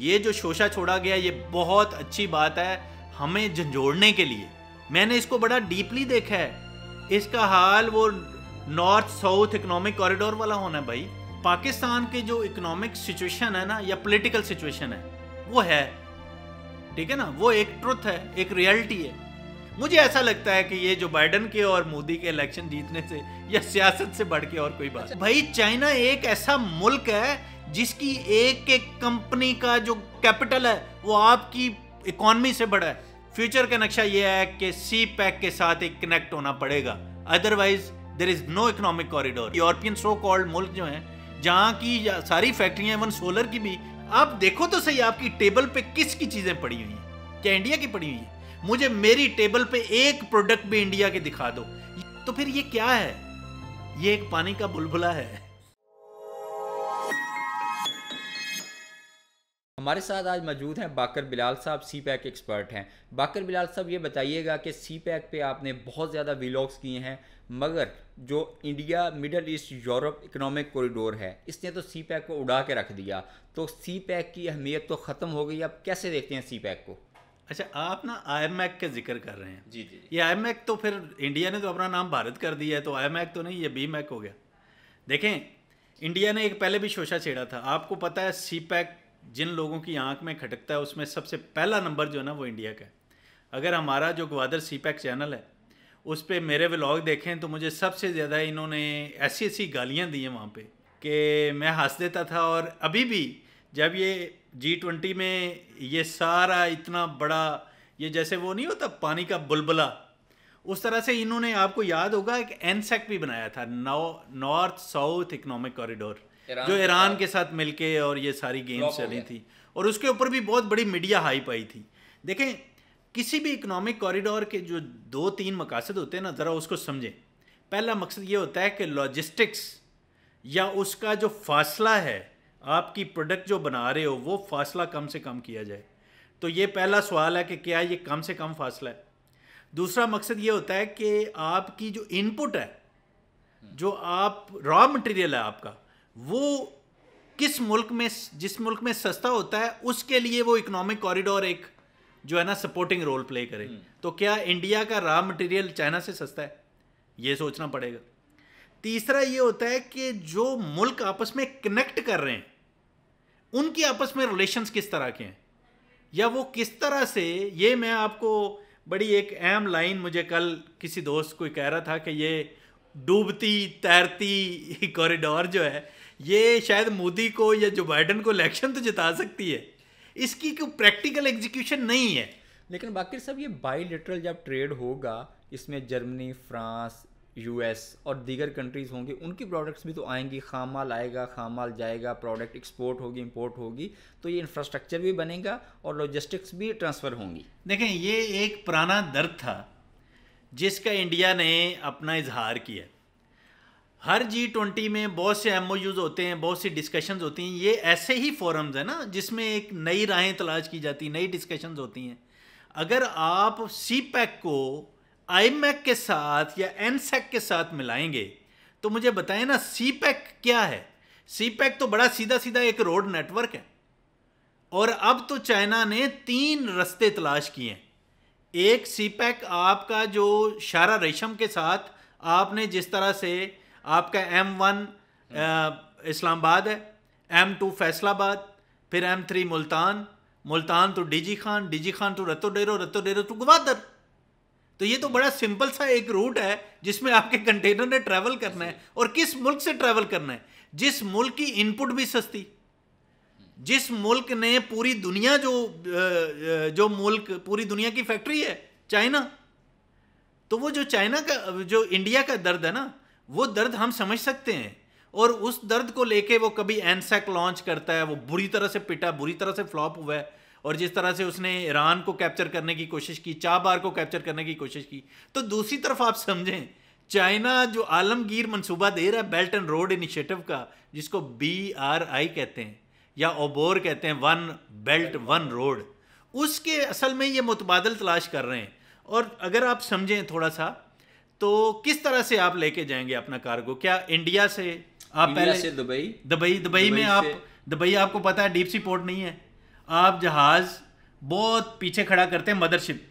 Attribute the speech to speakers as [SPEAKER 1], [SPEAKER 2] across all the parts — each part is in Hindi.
[SPEAKER 1] ये जो शोशा छोड़ा गया ये बहुत अच्छी बात है हमें झंझोड़ने के लिए मैंने इसको बड़ा डीपली देखा है इसका हाल वो नॉर्थ साउथ इकोनॉमिक कॉरिडोर वाला होना है भाई पाकिस्तान के जो इकोनॉमिक सिचुएशन है ना या पॉलिटिकल सिचुएशन है वो है ठीक है ना वो एक ट्रुथ है एक रियलिटी है मुझे ऐसा लगता है कि ये जो बाइडन के और मोदी के इलेक्शन जीतने से या सियासत से बढ़ के और कोई बात भाई चाइना एक ऐसा मुल्क है जिसकी एक एक कंपनी का जो कैपिटल है वो आपकी इकोनॉमी से बड़ा है फ्यूचर का नक्शा ये है कि सी पैक के साथ एक कनेक्ट होना पड़ेगा otherwise there is no economic corridor European so called मुल्क जो है जहाँ की सारी फैक्ट्रियाँ इवन सोलर की भी आप देखो तो सही आपकी टेबल पे किसकी चीज़ें पड़ी हुई हैं क्या इंडिया की पड़ी हुई है मुझे मेरी टेबल पे एक प्रोडक्ट भी इंडिया के दिखा दो तो फिर ये क्या है ये एक पानी का बुलबुला है
[SPEAKER 2] हमारे साथ आज मौजूद हैं बाकर बिलाल साहब सी पैक एक्सपर्ट हैं बाकर बिलाल साहब ये बताइएगा कि सी पैक पर आपने बहुत ज़्यादा विलॉग्स किए हैं मगर जो India Middle East Europe economic corridor है इसने तो सी पैक को उड़ा के रख दिया तो सी पैक की अहमियत तो
[SPEAKER 1] ख़त्म हो गई आप कैसे देखते हैं सी पैक को अच्छा आप ना आई एम का जिक्र कर रहे हैं जी जी ये आई एम तो फिर इंडिया ने तो अपना नाम भारत कर दिया है तो आई एम तो नहीं ये बी मैक हो गया देखें इंडिया ने एक पहले भी शोशा छेड़ा था आपको पता है सी पैक जिन लोगों की आंख में खटकता है उसमें सबसे पहला नंबर जो है ना वो इंडिया का है अगर हमारा जो ग्वादर सी पैक चैनल है उस पर मेरे व्लॉग देखें तो मुझे सबसे ज़्यादा इन्होंने ऐसी ऐसी गालियाँ दी हैं वहाँ पर कि मैं हंस देता था और अभी भी जब ये जी ट्वेंटी में ये सारा इतना बड़ा ये जैसे वो नहीं होता पानी का बुलबुला उस तरह से इन्होंने आपको याद होगा एक एनसेक भी बनाया था नॉर्थ साउथ इकोनॉमिक कॉरिडोर
[SPEAKER 2] जो ईरान
[SPEAKER 1] के साथ मिलके और ये सारी गेम्स चली थी और उसके ऊपर भी बहुत बड़ी मीडिया हाइप आई थी देखें किसी भी इकोनॉमिक कॉरिडोर के जो दो तीन मकासद होते हैं ना ज़रा उसको समझें पहला मकसद ये होता है कि लॉजिस्टिक्स या उसका जो फासला है आपकी प्रोडक्ट जो बना रहे हो वो फासला कम से कम किया जाए तो ये पहला सवाल है कि क्या ये कम से कम फासला है दूसरा मकसद ये होता है कि आपकी जो इनपुट है जो आप रॉ मटेरियल है आपका वो किस मुल्क में जिस मुल्क में सस्ता होता है उसके लिए वो इकोनॉमिक कॉरिडोर एक जो है ना सपोर्टिंग रोल प्ले करे हम्म। तो क्या इंडिया का रॉ मटेरियल चाइना से सस्ता है ये सोचना पड़ेगा तीसरा ये होता है कि जो मुल्क आपस में कनेक्ट कर रहे हैं उनकी आपस में रिलेशंस किस तरह के हैं या वो किस तरह से ये मैं आपको बड़ी एक अहम लाइन मुझे कल किसी दोस्त को कह रहा था कि ये डूबती तैरती कॉरिडोर जो है ये शायद मोदी को या जो बाइडन को इलेक्शन तो जिता सकती है इसकी कोई प्रैक्टिकल एग्जीक्यूशन नहीं है लेकिन
[SPEAKER 2] बाकी सब ये बाईलिटरल जब ट्रेड होगा इसमें जर्मनी फ्रांस यूएस और दीगर कंट्रीज़ होंगी उनकी प्रोडक्ट्स भी तो आएंगी माल आएगा माल जाएगा प्रोडक्ट एक्सपोर्ट होगी इंपोर्ट होगी तो ये इंफ्रास्ट्रक्चर
[SPEAKER 1] भी बनेगा और लॉजिस्टिक्स भी ट्रांसफ़र होंगी देखें ये एक पुराना दर्द था जिसका इंडिया ने अपना इजहार किया हर जी ट्वेंटी में बहुत से एम होते हैं बहुत सी डिस्कशन होती हैं ये ऐसे ही फोरम्स हैं ना जिसमें एक नई राहें तलाश की जाती नई डिस्कशंस होती हैं अगर आप सी पैक को आई मैक के साथ या एन सैक के साथ मिलाएंगे तो मुझे बताएं ना सी पैक क्या है सी पैक तो बड़ा सीधा सीधा एक रोड नेटवर्क है और अब तो चाइना ने तीन रस्ते तलाश किए हैं एक सी पैक आपका जो शारा रेशम के साथ आपने जिस तरह से आपका एम हम्म। वन इस्लामाबाद है एम टू फैसलाबाद फिर M three Multan Multan to तो DG Khan DG Khan to तो रतो डेरो रतो डेरो टू तो गवादर तो ये तो बड़ा सिंपल सा एक रूट है जिसमें आपके कंटेनर ने ट्रैवल करना है और किस मुल्क से ट्रैवल करना है जिस मुल्क की इनपुट भी सस्ती जिस मुल्क ने पूरी दुनिया जो जो मुल्क पूरी दुनिया की फैक्ट्री है चाइना तो वो जो चाइना का जो इंडिया का दर्द है ना वो दर्द हम समझ सकते हैं और उस दर्द को लेके वो कभी एनसेक लॉन्च करता है वो बुरी तरह से पिटा बुरी तरह से फ्लॉप हुआ है और जिस तरह से उसने ईरान को कैप्चर करने की कोशिश की चाबार को कैप्चर करने की कोशिश की तो दूसरी तरफ आप समझें चाइना जो आलमगीर मंसूबा दे रहा है बेल्ट एंड रोड इनिशिएटिव का जिसको बी आर आई कहते हैं या ओबोर कहते हैं वन बेल्ट वन रोड उसके असल में ये मुतबादल तलाश कर रहे हैं और अगर आप समझें थोड़ा सा तो किस तरह से आप लेके जाएंगे अपना कार्गो क्या इंडिया से आप इंडिया पहले से दुबई दुबई दुबई में आप दुबई आपको पता है डीप सी पोर्ट नहीं है आप जहाज बहुत पीछे खड़ा करते हैं मदरशिप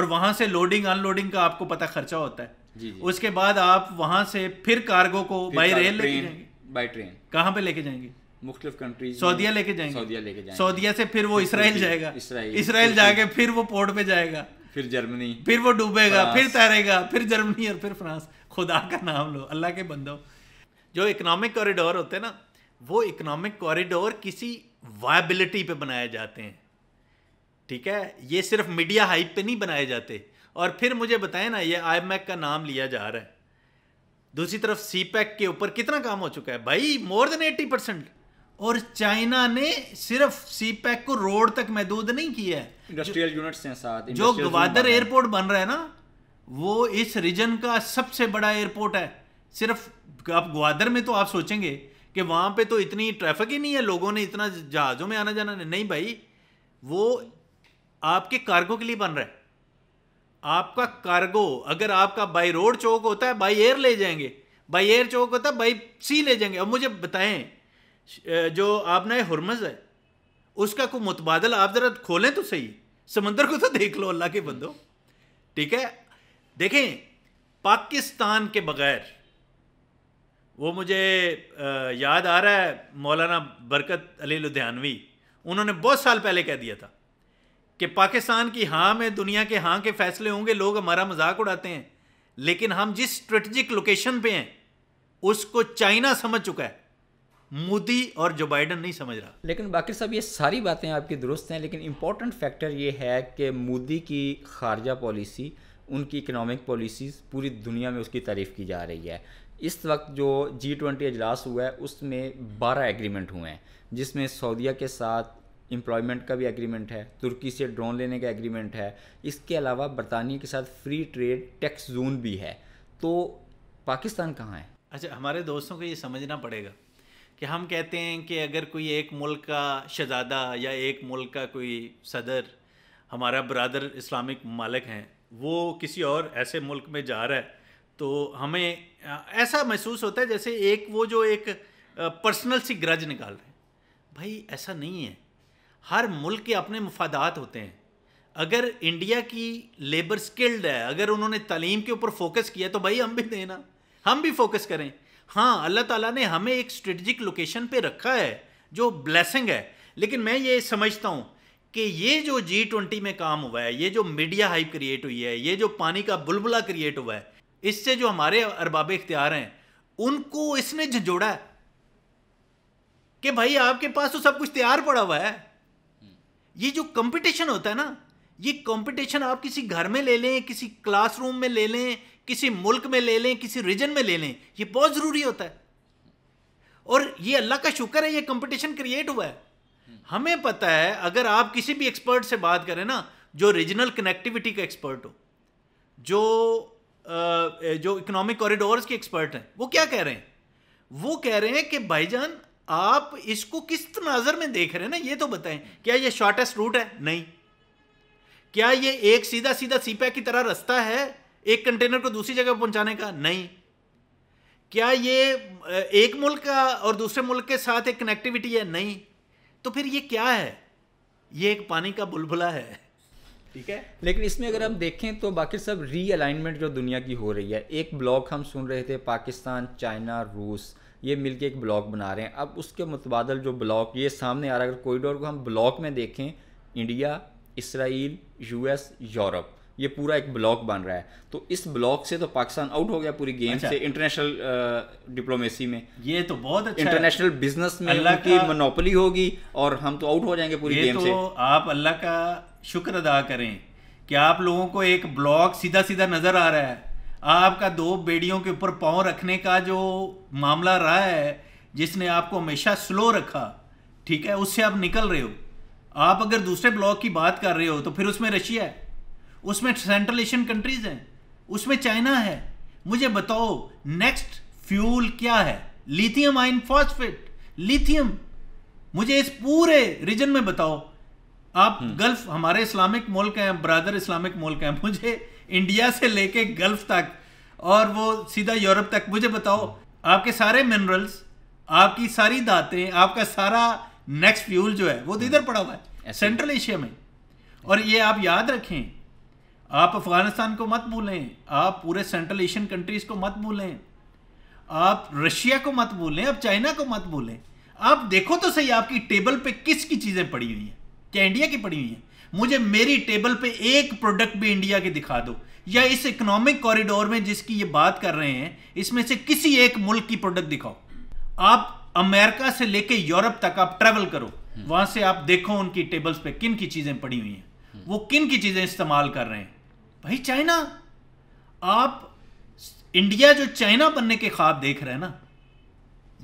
[SPEAKER 1] और वहां से लोडिंग अनलोडिंग का आपको पता खर्चा होता है जी जी। उसके बाद आप वहां से फिर कार्गो को बाई रेल लेके जाएंगे बाई ट्रेन कहाँ पे लेके जाएंगे मुख्तलिफ कंट्रीज सऊदिया लेके जाएंगे सऊदिया लेके जाएंगे सऊदिया से फिर वो इसराइल जाएगा इसराइल इसराइल जाके फिर वो पोर्ट पे जाएगा फिर जर्मनी फिर वो डूबेगा फिर तैरेगा फिर जर्मनी और फिर फ्रांस खुदा का नाम लो अल्लाह के बंदो जो इकोनॉमिक कॉरिडोर होते हैं ना वो इकोनॉमिक कॉरिडोर किसी वायबिलिटी पे बनाए जाते हैं ठीक है ये सिर्फ मीडिया हाइप पे नहीं बनाए जाते और फिर मुझे बताएं ना ये आई का नाम लिया जा रहा है दूसरी तरफ सी के ऊपर कितना काम हो चुका है भाई मोर देन एट्टी परसेंट और चाइना ने सिर्फ सी पैक को रोड तक महदूद नहीं किया है इंडस्ट्रियल यूनिट्स हैं साथ जो ग्वादर एयरपोर्ट बन रहा है ना वो इस रीजन का सबसे बड़ा एयरपोर्ट है सिर्फ आप ग्वादर में तो आप सोचेंगे कि वहाँ पे तो इतनी ट्रैफिक ही नहीं है लोगों ने इतना जहाज़ों में आना जाना नहीं भाई वो आपके कार्गो के लिए बन रहा है आपका कार्गो अगर आपका बाई रोड चौक होता है बाई एयर ले जाएंगे बाई एयर चौक होता है बाई सी ले जाएंगे अब मुझे बताएं जो आपने हरमज़ है उसका कोई मुतबादल आप ज़रा खोलें तो सही समंदर को तो देख लो अल्लाह के बंदो ठीक है देखें पाकिस्तान के बगैर वो मुझे याद आ रहा है मौलाना बरकत अली लुधियानवी उन्होंने बहुत साल पहले कह दिया था कि पाकिस्तान की हाँ में दुनिया के हाँ के फैसले होंगे लोग हमारा मजाक उड़ाते हैं लेकिन हम जिस स्ट्रेटजिक लोकेशन पे हैं उसको चाइना समझ चुका है मोदी और जो बाइडन नहीं समझ रहा लेकिन बाकी साहब ये सारी बातें आपकी
[SPEAKER 2] दुरुस्त हैं लेकिन इम्पोर्टेंट फैक्टर ये है कि मोदी की खारजा पॉलिसी उनकी इकनॉमिक पॉलिसीज़ पूरी दुनिया में उसकी तारीफ़ की जा रही है इस वक्त जो जी ट्वेंटी अजलास हुआ है उसमें बारह एग्रीमेंट हुए हैं जिसमें सऊदीया के साथ एम्प्लॉयमेंट का भी एग्रीमेंट है तुर्की से ड्रोन लेने का एग्रीमेंट है इसके अलावा बरतानिया के साथ फ्री ट्रेड टैक्स जोन भी है तो पाकिस्तान कहाँ है
[SPEAKER 1] अच्छा हमारे दोस्तों को ये समझना पड़ेगा कि हम कहते हैं कि अगर कोई एक मुल्क का शहज़ादा या एक मुल्क का कोई सदर हमारा बरदर इस्लामिक मालिक हैं वो किसी और ऐसे मुल्क में जा रहा है तो हमें ऐसा महसूस होता है जैसे एक वो जो एक पर्सनल सी ग्रज निकाल रहे हैं भाई ऐसा नहीं है हर मुल्क के अपने मफादात होते हैं अगर इंडिया की लेबर स्किल्ड है अगर उन्होंने तलीम के ऊपर फोकस किया तो भाई हम भी देना हम भी फोकस करें हाँ अल्लाह ताला ने हमें एक स्ट्रेटजिक लोकेशन पे रखा है जो ब्लेसिंग है लेकिन मैं ये समझता हूँ कि ये जो जी ट्वेंटी में काम हुआ है ये जो मीडिया हाइप क्रिएट हुई है ये जो पानी का बुलबुला क्रिएट हुआ है इससे जो हमारे अरबाब इख्तियार हैं उनको इसने झंझोड़ा है कि भाई आपके पास तो सब कुछ तैयार पड़ा हुआ है ये जो कंपटीशन होता है ना ये कंपटीशन आप किसी घर में ले लें किसी क्लासरूम में ले लें किसी मुल्क में ले लें किसी रीजन में ले लें ये बहुत ज़रूरी होता है और ये अल्लाह का शुक्र है ये कंपटीशन क्रिएट हुआ है हमें पता है अगर आप किसी भी एक्सपर्ट से बात करें ना जो रीजनल कनेक्टिविटी का एक्सपर्ट हो जो आ, जो इकोनॉमिक कॉरिडोर्स के एक्सपर्ट हैं वो क्या कह रहे हैं वो कह रहे हैं कि भाईजान आप इसको किस नज़र में देख रहे हैं ना ये तो बताएं क्या ये शॉर्टेस्ट रूट है नहीं क्या ये एक सीधा सीधा सीपैक की तरह रास्ता है एक कंटेनर को दूसरी जगह पहुंचाने का नहीं क्या ये एक मुल्क का और दूसरे मुल्क के साथ एक कनेक्टिविटी है नहीं तो फिर ये क्या है ये एक पानी का बुलबुला है ठीक है लेकिन इसमें अगर हम देखें तो बाकी सब रीअलाइनमेंट
[SPEAKER 2] जो दुनिया की हो रही है एक ब्लॉक हम सुन रहे थे पाकिस्तान चाइना रूस ये मिलके एक ब्लॉक बना रहे हैं अब उसके मुतबादल जो ब्लॉक ये सामने आ रहा है अगर कोरिडोर को हम ब्लॉक में देखें इंडिया इसराइल यूएस यूरोप ये पूरा एक ब्लॉक बन रहा है तो इस ब्लॉक से तो पाकिस्तान आउट हो गया पूरी गेम अच्छा। से इंटरनेशनल डिप्लोमेसी uh, में ये तो
[SPEAKER 1] बहुत अच्छा इंटरनेशनल बिजनेस में अल्लाह की मोनोपली होगी और हम तो आउट हो जाएंगे पूरी गेम तो से आप अल्लाह का शुक्र अदा करें कि आप लोगों को एक ब्लॉक सीधा सीधा नजर आ रहा है आपका दो बेड़ियों के ऊपर पाँव रखने का जो मामला रहा है जिसने आपको हमेशा स्लो रखा ठीक है उससे आप निकल रहे हो आप अगर दूसरे ब्लॉक की बात कर रहे हो तो फिर उसमें रशिया है उसमें सेंट्रल एशियन कंट्रीज हैं उसमें चाइना है मुझे बताओ नेक्स्ट फ्यूल क्या है लिथियम आयन फॉस्फेट लिथियम मुझे इस पूरे रीजन में बताओ आप गल्फ हम्म। हमारे इस्लामिक मुल्क हैं ब्रदर इस्लामिक मुल्क हैं मुझे इंडिया से लेके गल्फ तक और वो सीधा यूरोप तक मुझे बताओ आपके सारे मिनरल्स आपकी सारी दातें आपका सारा नेक्स्ट फ्यूल जो है वो तो इधर हम्म। पड़ा हुआ है सेंट्रल एशिया में और ये आप याद रखें आप अफगानिस्तान को मत भूलें आप पूरे सेंट्रल एशियन कंट्रीज़ को मत भूलें आप रशिया को मत भूलें आप चाइना को मत भूलें आप देखो तो सही आपकी टेबल पे किस की चीज़ें पड़ी हुई हैं क्या इंडिया की पड़ी हुई हैं मुझे मेरी टेबल पे एक प्रोडक्ट भी इंडिया के दिखा दो या इस इकोनॉमिक कॉरिडोर में जिसकी ये बात कर रहे हैं इसमें से किसी एक मुल्क की प्रोडक्ट दिखाओ आप अमेरिका से लेके यूरोप तक आप ट्रेवल करो हम्म। वहां से आप देखो उनकी टेबल्स पे किन की चीज़ें पड़ी हुई हैं हम्म। वो किन की चीज़ें इस्तेमाल कर रहे हैं भाई चाइना आप इंडिया जो चाइना बनने के ख्वाब देख रहे हैं ना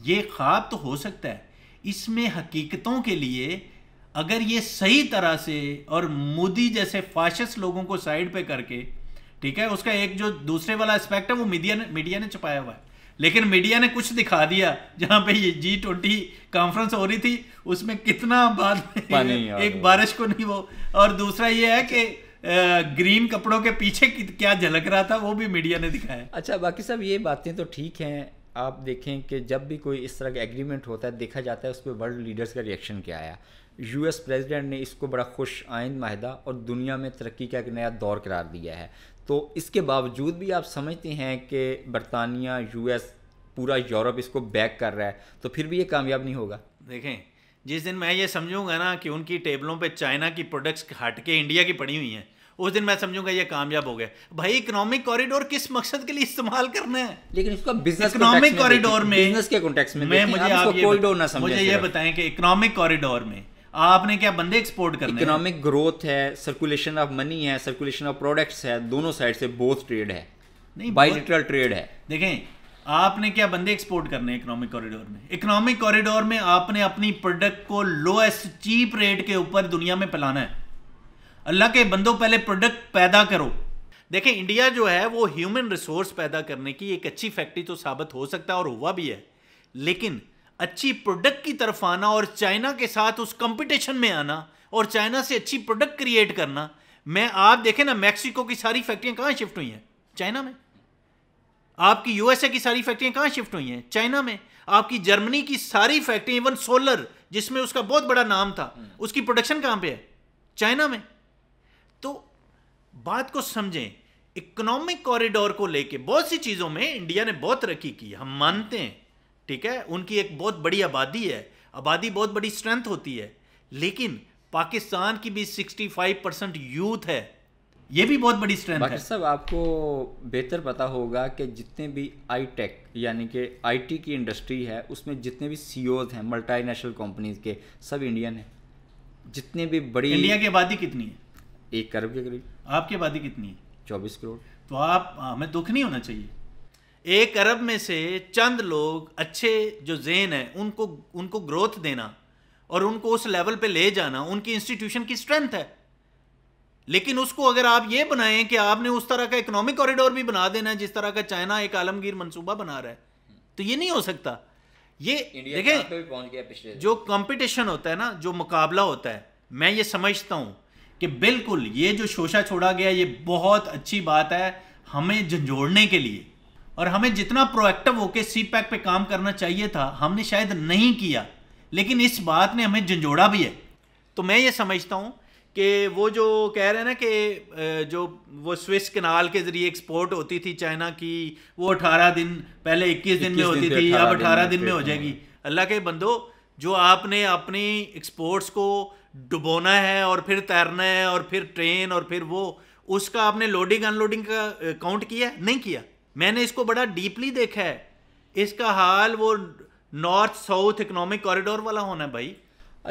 [SPEAKER 1] ये ख्वाब तो हो सकता है इसमें हकीकतों के लिए अगर ये सही तरह से और मोदी जैसे फाशस लोगों को साइड पे करके ठीक है उसका एक जो दूसरे वाला एस्पेक्ट है वो मीडिया ने मीडिया ने छुपाया हुआ है लेकिन मीडिया ने कुछ दिखा दिया जहां पे ये जी ट्वेंटी कॉन्फ्रेंस हो रही थी उसमें कितना बाद में एक बारिश को नहीं वो और दूसरा ये है कि ग्रीन कपड़ों के पीछे क्या झलक रहा
[SPEAKER 2] था वो भी मीडिया ने दिखाया अच्छा बाकी सब ये बातें तो ठीक हैं आप देखें कि जब भी कोई इस तरह का एग्रीमेंट होता है देखा जाता है उस पर वर्ल्ड लीडर्स का रिएक्शन क्या आया यूएस प्रेसिडेंट ने इसको बड़ा खुश आइंद माहिदा और दुनिया में तरक्की का एक नया दौर करार दिया है तो इसके बावजूद भी आप समझते हैं कि बरतानिया यूएस पूरा यूरोप इसको बैक कर रहा है तो फिर भी ये कामयाब नहीं होगा
[SPEAKER 1] देखें जिस दिन मैं ये समझूंगा ना कि उनकी टेबलों पे चाइना की प्रोडक्ट्स हट के इंडिया की पड़ी हुई हैं उस दिन मैं समझूंगा ये कामयाब हो गए भाई इकोनॉमिक कॉरिडोर किस मकसद के लिए इस्तेमाल करना है लेकिन इसको बिजनेस इकोनॉमिक कॉरिडोर में बिजनेस के कॉन्टेक्स्ट में मैं मुझे आप कॉरिडोर ना समझे मुझे ये बताएं कि इकोनॉमिक कॉरिडोर में आपने क्या बंदे एक्सपोर्ट
[SPEAKER 2] करने इकोनॉमिक ग्रोथ है सर्कुलेशन ऑफ मनी है सर्कुलेशन ऑफ प्रोडक्ट्स है दोनों साइड से बोथ ट्रेड है नहीं बाइलिटरल ट्रेड है
[SPEAKER 1] देखें आपने क्या बंदे एक्सपोर्ट करने हैं इकोनॉमिक कॉरिडोर में इकोनॉमिक कॉरिडोर में आपने अपनी प्रोडक्ट को लोएस्ट चीप रेट के ऊपर दुनिया में फैलाना है अल्लाह के बंदो पहले प्रोडक्ट पैदा करो देखें इंडिया जो है वो ह्यूमन रिसोर्स पैदा करने की एक अच्छी फैक्ट्री तो साबित हो सकता है और हुआ भी है लेकिन अच्छी प्रोडक्ट की तरफ आना और चाइना के साथ उस कंपटीशन में आना और चाइना से अच्छी प्रोडक्ट क्रिएट करना मैं आप देखें ना मैक्सिको की सारी फैक्ट्रियाँ कहाँ शिफ्ट हुई हैं चाइना में आपकी यूएसए की सारी फैक्ट्रियाँ कहाँ शिफ्ट हुई हैं चाइना में आपकी जर्मनी की सारी फैक्ट्रियाँ इवन सोलर जिसमें उसका बहुत बड़ा नाम था उसकी प्रोडक्शन कहाँ पे है चाइना में तो बात को समझें इकोनॉमिक कॉरिडोर को लेके बहुत सी चीज़ों में इंडिया ने बहुत तरक्की की हम मानते हैं ठीक है उनकी एक बहुत बड़ी आबादी है आबादी बहुत बड़ी स्ट्रेंथ होती है लेकिन पाकिस्तान की भी 65 परसेंट यूथ है ये भी बहुत बड़ी स्ट्रेंथ है सब आपको
[SPEAKER 2] बेहतर पता होगा कि जितने भी आई टेक e यानी कि आईटी e की इंडस्ट्री है उसमें जितने भी सी e हैं मल्टीनेशनल कंपनीज के सब इंडियन हैं
[SPEAKER 1] जितने भी बड़ी इंडिया की आबादी कितनी है एक अरब के करीब आपकी आबादी कितनी है चौबीस करोड़ तो आप हमें हाँ, दुख नहीं होना चाहिए एक अरब में से चंद लोग अच्छे जो जेन है उनको उनको ग्रोथ देना और उनको उस लेवल पे ले जाना उनकी इंस्टीट्यूशन की स्ट्रेंथ है लेकिन उसको अगर आप ये बनाएं कि आपने उस तरह का इकोनॉमिक कॉरिडोर भी बना देना है जिस तरह का चाइना एक आलमगीर मंसूबा बना रहा है तो ये नहीं हो सकता ये देखें
[SPEAKER 2] तो
[SPEAKER 1] जो कंपटीशन होता है ना जो मुकाबला होता है मैं ये समझता हूं कि बिल्कुल ये जो शोशा छोड़ा गया ये बहुत अच्छी बात है हमें झंझोड़ने के लिए और हमें जितना प्रोएक्टिव होके सी पैक पे काम करना चाहिए था हमने शायद नहीं किया लेकिन इस बात ने हमें झंझोड़ा भी है तो मैं ये समझता हूँ कि वो जो कह रहे हैं ना कि जो वो स्विस कनाल के ज़रिए एक्सपोर्ट होती थी चाइना की वो अठारह दिन पहले इक्कीस दिन में होती थी अब अठारह दिन में हो हाँ। जाएगी अल्लाह के बंदो जो आपने अपनी एक्सपोर्ट्स को डुबोना है और फिर तैरना है और फिर ट्रेन और फिर वो उसका आपने लोडिंग अनलोडिंग का काउंट किया नहीं किया मैंने इसको बड़ा डीपली देखा है इसका हाल वो नॉर्थ साउथ इकोनॉमिक कॉरिडोर वाला होना है भाई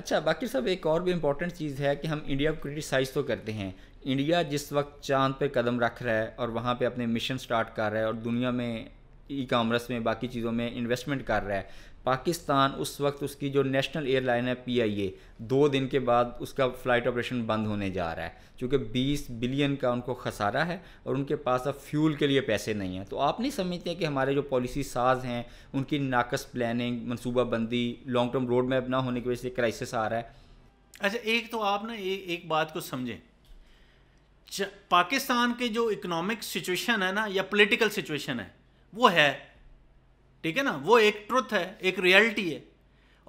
[SPEAKER 1] अच्छा बाकी सब एक और भी इम्पोर्टेंट चीज़ है कि
[SPEAKER 2] हम इंडिया को क्रिटिसाइज़ तो करते हैं इंडिया जिस वक्त चांद पे कदम रख रहा है और वहाँ पे अपने मिशन स्टार्ट कर रहा है और दुनिया में ई कामर्स में बाकी चीज़ों में इन्वेस्टमेंट कर रहा है पाकिस्तान उस वक्त उसकी जो नेशनल एयरलाइन है पीआईए दो दिन के बाद उसका फ़्लाइट ऑपरेशन बंद होने जा रहा है क्योंकि 20 बिलियन का उनको खसारा है और उनके पास अब फ्यूल के लिए पैसे नहीं हैं तो आप नहीं समझते कि हमारे जो पॉलिसी साज हैं उनकी नाकस प्लानिंग मनसूबाबंदी लॉन्ग टर्म रोड मैप ना होने की वजह से क्राइसिस आ रहा है
[SPEAKER 1] अच्छा एक तो आप ना एक बात को समझें पाकिस्तान के जो इकोनॉमिक सिचुएशन है ना या पोलिटिकल सिचुएशन है वो है ठीक है ना वो एक ट्रुथ है एक रियलिटी है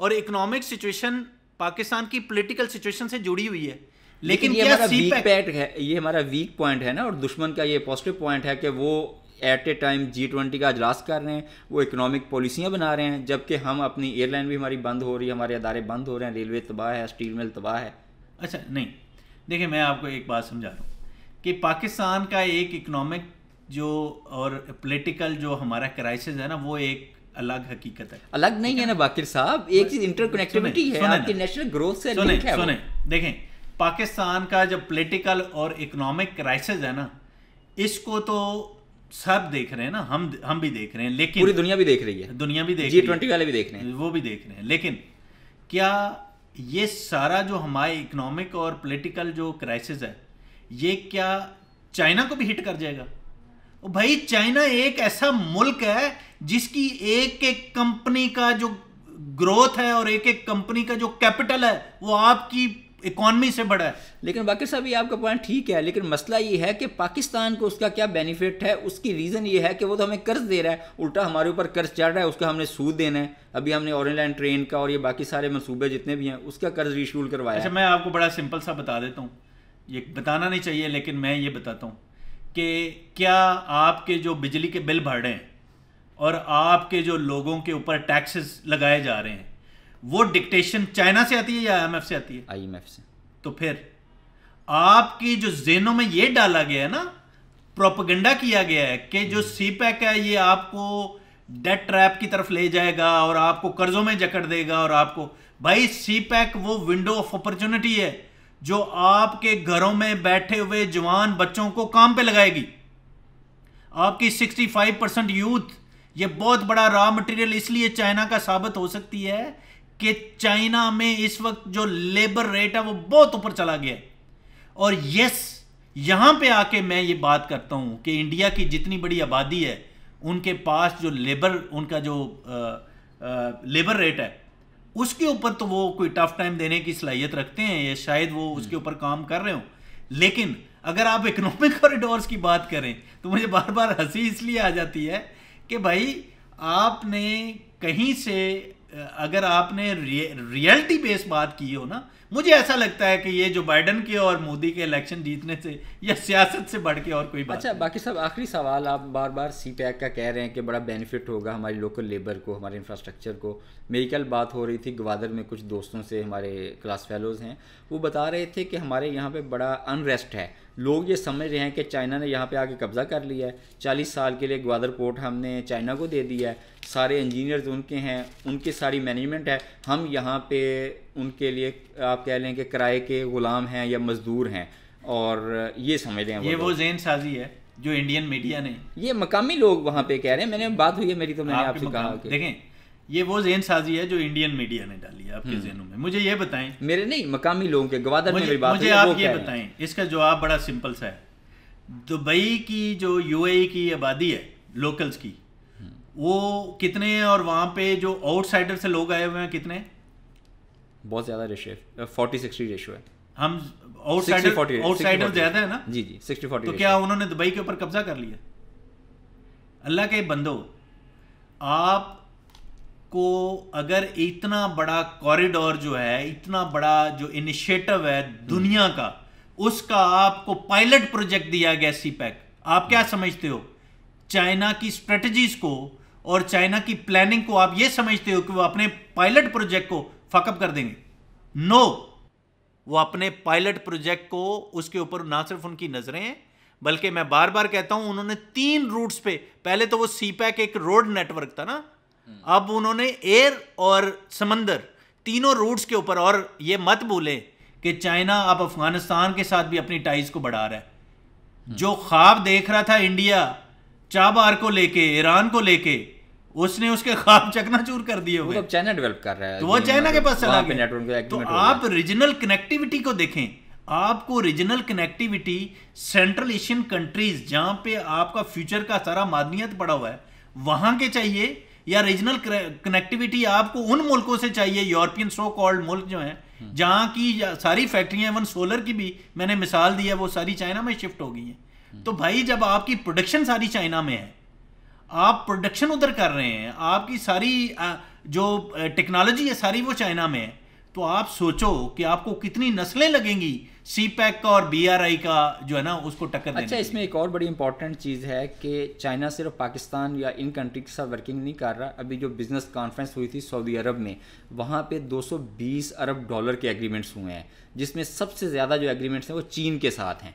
[SPEAKER 1] और इकोनॉमिक सिचुएशन पाकिस्तान की पॉलिटिकल सिचुएशन से जुड़ी हुई है लेकिन, लेकिन ये हमारा वीक पैट
[SPEAKER 2] है ये हमारा वीक पॉइंट है ना और दुश्मन का ये पॉजिटिव पॉइंट है कि वो at a time G twenty का अजलास कर रहे हैं वो इकोनॉमिक पॉलिसियाँ बना रहे हैं जबकि हम अपनी एयरलाइन भी हमारी बंद हो रही है हमारे अदारे बंद हो रहे हैं रेलवे तबाह है स्टील मिल तबाह है
[SPEAKER 1] अच्छा नहीं देखिए मैं आपको एक बात समझा रहा हूँ कि पाकिस्तान का एक इकोनॉमिक जो और पॉलिटिकल जो हमारा क्राइसिस है ना वो एक अलग हकीकत है अलग नहीं है ना बाकिर साहब एक चीज इंटरकनेक्टिविटी है आपकी नेशनल ग्रोथ से सुने सुने देखें पाकिस्तान का जब पॉलिटिकल और इकोनॉमिक क्राइसिस है ना इसको तो सब देख रहे हैं ना हम हम भी देख रहे हैं लेकिन पूरी दुनिया भी देख रही है दुनिया भी देख रही है वाले भी देख रहे हैं वो भी देख रहे हैं लेकिन क्या ये सारा जो हमारे इकोनॉमिक और पॉलिटिकल जो क्राइसिस है ये क्या चाइना को भी हिट कर जाएगा भाई चाइना एक ऐसा मुल्क है जिसकी एक एक कंपनी का जो ग्रोथ है और एक एक कंपनी का जो कैपिटल है वो आपकी इकोनॉमी से बड़ा
[SPEAKER 2] है लेकिन बाकी साहब ये आपका पॉइंट ठीक है लेकिन मसला ये है कि पाकिस्तान को उसका क्या बेनिफिट है उसकी रीज़न ये है कि वो तो हमें कर्ज दे रहा है उल्टा हमारे ऊपर कर्ज चढ़ रहा है उसका हमने सूद देना है अभी हमने ऑरेंज लाइन ट्रेन का और ये बाकी सारे मनसूबे जितने भी हैं उसका कर्ज रिशूल करवाया अच्छा
[SPEAKER 1] मैं आपको बड़ा सिंपल सा बता देता हूँ ये बताना नहीं चाहिए लेकिन मैं ये बताता हूँ कि क्या आपके जो बिजली के बिल भर रहे हैं और आपके जो लोगों के ऊपर टैक्सेस लगाए जा रहे हैं वो डिक्टेशन चाइना से आती है या आई से आती है आई से तो फिर आपकी जो जेनों में ये डाला गया है ना प्रोपगेंडा किया गया है कि जो सी हम्म। पैक है ये आपको डेट ट्रैप की तरफ ले जाएगा और आपको कर्जों में जकड़ देगा और आपको भाई सी पैक वो विंडो ऑफ अपॉर्चुनिटी है जो आपके घरों में बैठे हुए जवान बच्चों को काम पे लगाएगी आपकी 65 परसेंट यूथ ये बहुत बड़ा रॉ मटेरियल इसलिए चाइना का साबित हो सकती है कि चाइना में इस वक्त जो लेबर रेट है वो बहुत ऊपर चला गया और यस यहां पे आके मैं ये बात करता हूं कि इंडिया की जितनी बड़ी आबादी है उनके पास जो लेबर उनका जो आ, आ, लेबर रेट है उसके ऊपर तो वो कोई टफ टाइम देने की सलाहियत रखते हैं या शायद वो उसके हम्म। ऊपर काम कर रहे हो लेकिन अगर आप इकोनॉमिक कॉरिडोर्स की बात करें तो मुझे बार बार हंसी इसलिए आ जाती है कि भाई आपने कहीं से अगर आपने रिय, रियलिटी बेस बात की हो ना मुझे ऐसा लगता है कि ये जो बाइडन के और मोदी के इलेक्शन जीतने से या सियासत से बढ़ के और कोई बात अच्छा बाकी सब आखिरी सवाल
[SPEAKER 2] आप बार बार सी पैक का कह रहे हैं कि बड़ा बेनिफिट होगा हमारी लोकल लेबर को हमारे इंफ्रास्ट्रक्चर को मेरी कल बात हो रही थी ग्वादर में कुछ दोस्तों से हमारे क्लास फेलोज़ हैं वो बता रहे थे कि हमारे यहाँ पर बड़ा अनरेस्ट है लोग ये समझ रहे हैं कि चाइना ने यहाँ पे आके कब्ज़ा कर लिया है चालीस साल के लिए ग्वादर पोर्ट हमने चाइना को दे दिया है सारे इंजीनियर उनके हैं उनकी सारी मैनेजमेंट है हम यहाँ पे उनके लिए आप कह लें कि किराए के ग़ुलाम हैं या मज़दूर हैं और ये समझ लें ये वो
[SPEAKER 1] जेन साजी है जो इंडियन मीडिया ने
[SPEAKER 2] ये मकामी लोग वहाँ पे कह रहे हैं मैंने बात हुई है मेरी तो मैंने आपसे कहा कि देखें ये वो जेन साजी
[SPEAKER 1] है जो इंडियन मीडिया ने डाली है आपके हम्म। जेनों में मुझे ये बताएं मेरे नहीं मकामी लोगों के गवादर में मेरी बात मुझे आप ये बताएं इसका जवाब बड़ा सिंपल सा है दुबई की जो यूएई e की आबादी है लोकल्स की वो कितने हैं और वहाँ पे जो आउटसाइडर से लोग आए हुए हैं कितने
[SPEAKER 2] बहुत ज़्यादा रेशियो फोर्टी सिक्सटी रेशो है
[SPEAKER 1] हम आउटसाइडर आउटसाइडर ज़्यादा है ना जी जी सिक्सटी फोर्टी तो क्या उन्होंने दुबई के ऊपर कब्जा कर लिया अल्लाह के बंदो आप को अगर इतना बड़ा कॉरिडोर जो है इतना बड़ा जो इनिशिएटिव है हम्म। दुनिया का उसका आपको पायलट प्रोजेक्ट दिया गया सी पैक e आप क्या समझते हो चाइना की स्ट्रेटजीज को और चाइना की प्लानिंग को आप यह समझते हो कि वो अपने पायलट प्रोजेक्ट को फकअप कर देंगे नो वो अपने पायलट प्रोजेक्ट को उसके ऊपर ना सिर्फ उनकी नज़रें हैं बल्कि मैं बार बार कहता हूं उन्होंने तीन रूट्स पे पहले तो वो सीपैक एक रोड नेटवर्क था ना हम्म। अब उन्होंने एयर और समंदर तीनों रूट्स के ऊपर और ये मत भूले कि चाइना अब अफगानिस्तान के साथ भी अपनी टाइज को बढ़ा रहा है हम्म। जो ख्वाब देख रहा था इंडिया चाबार को लेके ईरान को लेके उसने उसके चकना चूर कर दिए हुए चाइना तो डेवलप कर रहा है तो वो चाइना के मतलब पास चला गया नेटवर्क तो आप रीजनल कनेक्टिविटी को देखें आपको regional connectivity central Asian countries जहां पे आपका फ्यूचर का सारा मादनियत पड़ा हुआ है वहां के चाहिए या रीजनल कनेक्टिविटी आपको उन मुल्कों से चाहिए यूरोपियन सो कॉल्ड मुल्क जो है हम्म। जहाँ की सारी फैक्ट्रियां इवन सोलर की भी मैंने मिसाल दी है वो सारी चाइना में शिफ्ट हो गई है हम्म। तो भाई जब आपकी प्रोडक्शन सारी चाइना में है आप प्रोडक्शन उधर कर रहे हैं आपकी सारी जो टेक्नोलॉजी है सारी वो चाइना में है तो आप सोचो कि आपको कितनी नस्लें लगेंगी सी पैक का और बी आर आई का जो है ना उसको टक्कर अच्छा इसमें
[SPEAKER 2] एक और बड़ी इंपॉर्टेंट चीज़ है कि चाइना सिर्फ पाकिस्तान या इन कंट्री के साथ वर्किंग नहीं कर रहा अभी जो बिजनेस कॉन्फ्रेंस हुई थी सऊदी अरब में वहाँ पे 220 अरब डॉलर के एग्रीमेंट्स हुए हैं जिसमें सबसे ज़्यादा जो एग्रीमेंट्स हैं वो चीन के साथ हैं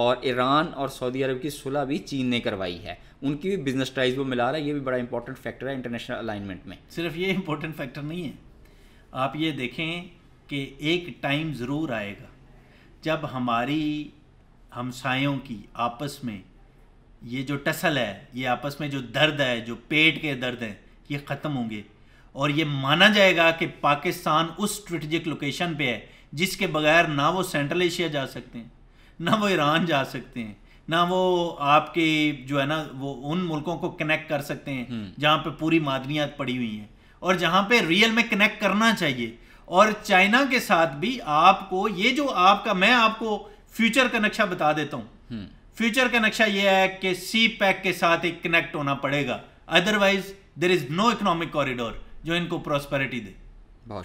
[SPEAKER 2] और ईरान और सऊदी अरब की सुलह भी चीन ने करवाई है उनकी भी बिजनेस ट्राइज वो मिला रहा है ये भी बड़ा इंपॉर्टेंट फैक्टर है इंटरनेशनल अलाइनमेंट में
[SPEAKER 1] सिर्फ ये इंपॉर्टेंट फैक्टर नहीं है आप ये देखें कि एक टाइम ज़रूर आएगा जब हमारी हमसायों की आपस में ये जो टसल है ये आपस में जो दर्द है जो पेट के दर्द हैं ये ख़त्म होंगे और ये माना जाएगा कि पाकिस्तान उस स्ट्रेटजिक लोकेशन पे है जिसके बगैर ना वो सेंट्रल एशिया जा सकते हैं ना वो ईरान जा सकते हैं ना वो आपके जो है ना वो उन मुल्कों को कनेक्ट कर सकते हैं हम्म। जहाँ पे पूरी मादनियात पड़ी हुई हैं और जहाँ पे रियल में कनेक्ट करना चाहिए और चाइना के साथ भी आपको ये जो आपका मैं आपको फ्यूचर का नक्शा बता देता हूँ फ्यूचर हम्म। का नक्शा ये है कि सी पैक के साथ एक कनेक्ट होना पड़ेगा otherwise there is no economic corridor जो इनको प्रॉस्पेरिटी दे बहुत